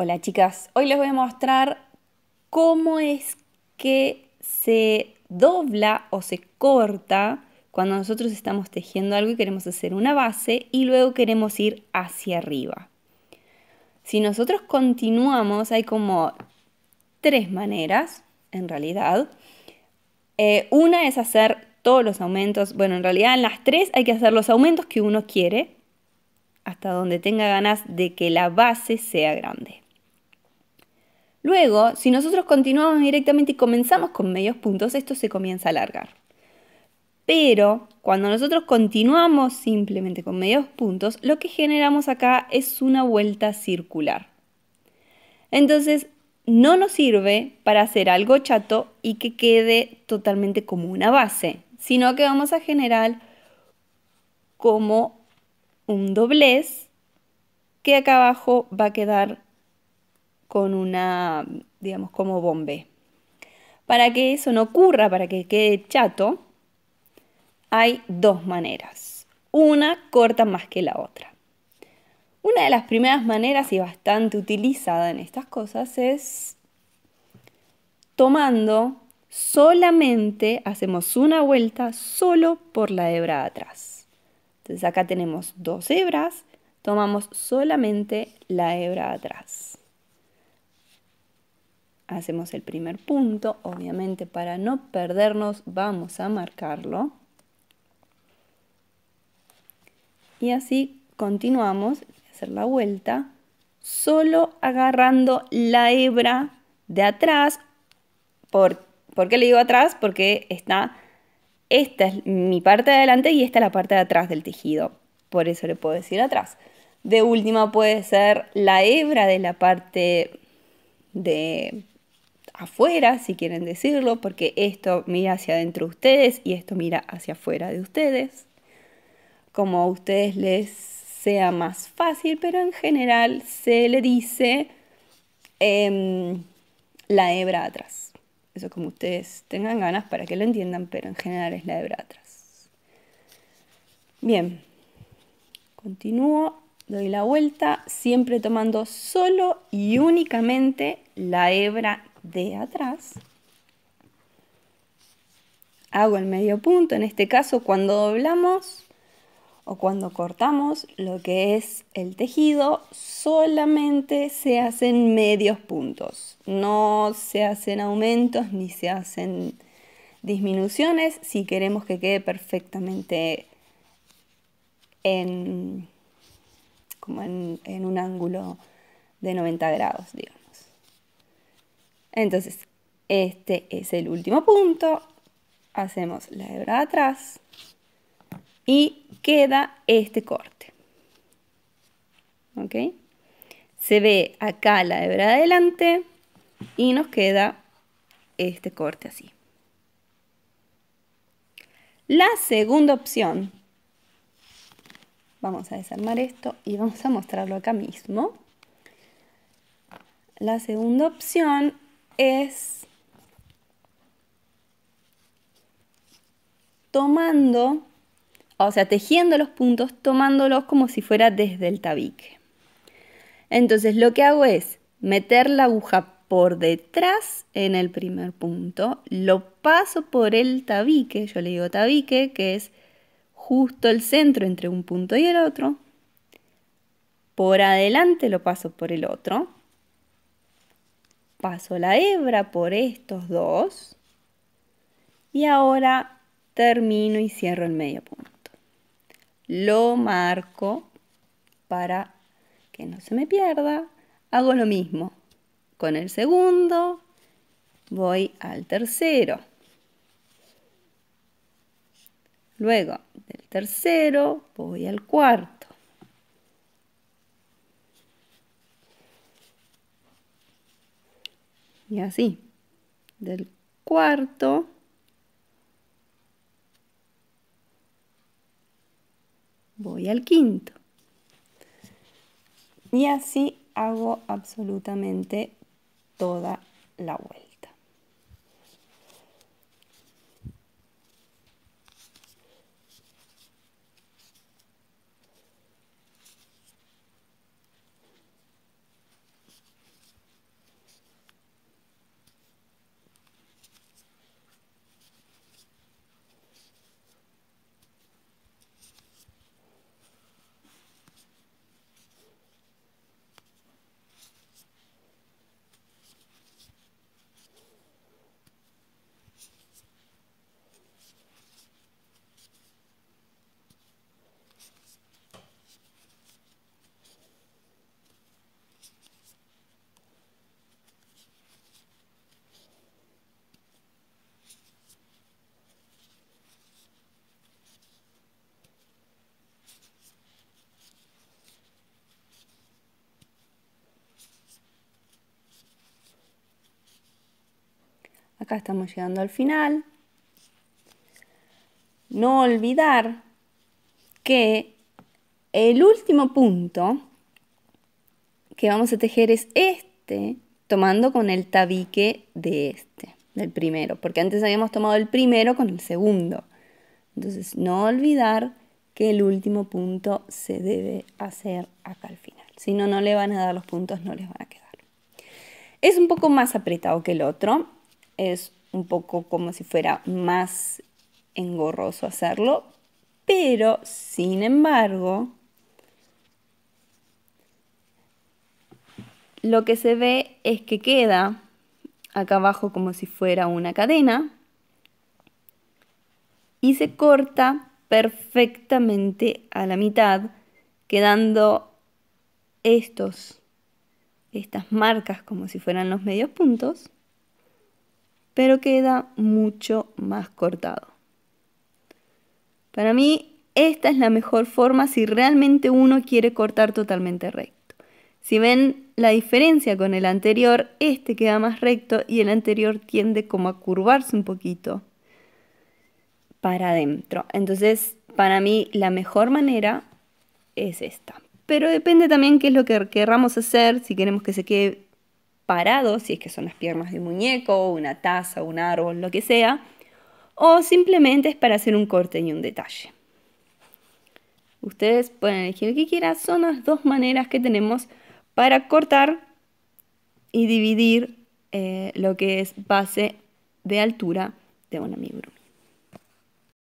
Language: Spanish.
Hola chicas, hoy les voy a mostrar cómo es que se dobla o se corta cuando nosotros estamos tejiendo algo y queremos hacer una base y luego queremos ir hacia arriba. Si nosotros continuamos, hay como tres maneras, en realidad. Eh, una es hacer todos los aumentos, bueno, en realidad en las tres hay que hacer los aumentos que uno quiere, hasta donde tenga ganas de que la base sea grande. Luego, si nosotros continuamos directamente y comenzamos con medios puntos, esto se comienza a alargar. Pero cuando nosotros continuamos simplemente con medios puntos, lo que generamos acá es una vuelta circular. Entonces, no nos sirve para hacer algo chato y que quede totalmente como una base, sino que vamos a generar como un doblez que acá abajo va a quedar con una, digamos, como bombe. Para que eso no ocurra, para que quede chato, hay dos maneras. Una corta más que la otra. Una de las primeras maneras y bastante utilizada en estas cosas es tomando solamente, hacemos una vuelta solo por la hebra de atrás. Entonces acá tenemos dos hebras, tomamos solamente la hebra de atrás hacemos el primer punto, obviamente para no perdernos vamos a marcarlo. Y así continuamos, a hacer la vuelta, solo agarrando la hebra de atrás. ¿Por, qué le digo atrás? Porque está, esta es mi parte de adelante y esta es la parte de atrás del tejido. Por eso le puedo decir atrás. De última puede ser la hebra de la parte de afuera, si quieren decirlo, porque esto mira hacia adentro de ustedes y esto mira hacia afuera de ustedes, como a ustedes les sea más fácil, pero en general se le dice em, la hebra atrás. Eso como ustedes tengan ganas para que lo entiendan, pero en general es la hebra atrás. Bien, continúo, doy la vuelta, siempre tomando solo y únicamente la hebra de atrás. Hago el medio punto, en este caso cuando doblamos o cuando cortamos lo que es el tejido, solamente se hacen medios puntos, no se hacen aumentos ni se hacen disminuciones si queremos que quede perfectamente en, como en, un ángulo de 90 grados, digamos entonces, este es el último punto. Hacemos la hebra atrás y queda este corte. ¿Ok? Se ve acá la hebra adelante y nos queda este corte así. La segunda opción, vamos a desarmar esto y vamos a mostrarlo acá mismo. La segunda opción es tomando, o sea, tejiendo los puntos, tomándolos como si fuera desde el tabique. Entonces lo que hago es meter la aguja por detrás en el primer punto, lo paso por el tabique, yo le digo tabique, que es justo el centro entre un punto y el otro, por adelante lo paso por el otro, paso la hebra por estos dos y ahora termino y cierro el medio punto. Lo marco para que no se me pierda. Hago lo mismo con el segundo, voy al tercero. Luego del tercero voy al cuarto. Y así. Del cuarto. Voy al quinto. Y así hago absolutamente toda la vuelta. Acá estamos llegando al final. No olvidar que el último punto que vamos a tejer es este, tomando con el tabique de este, del primero, porque antes habíamos tomado el primero con el segundo. Entonces, no olvidar que el último punto se debe hacer acá al final. Si no, no le van a dar los puntos, no les van a quedar. Es un poco más apretado que el otro, es un poco como si fuera más engorroso hacerlo, pero sin embargo, lo que se ve es que queda acá abajo como si fuera una cadena y se corta perfectamente a la mitad, quedando estas marcas como si fueran los medios puntos pero queda mucho más cortado. Para mí, esta es la mejor forma si realmente uno quiere cortar totalmente recto. Si ven la diferencia con el anterior, este queda más recto y el anterior tiende como a curvarse un poquito para adentro. Entonces, para mí, la mejor manera es esta. Pero depende también qué es lo que querramos hacer, si queremos que se quede si es que son las piernas de un muñeco, una taza, un árbol, lo que sea, o simplemente es para hacer un corte y un detalle. Ustedes pueden elegir lo que quieran, son las dos maneras que tenemos para cortar y dividir eh, lo que es base de altura de un amigurumi.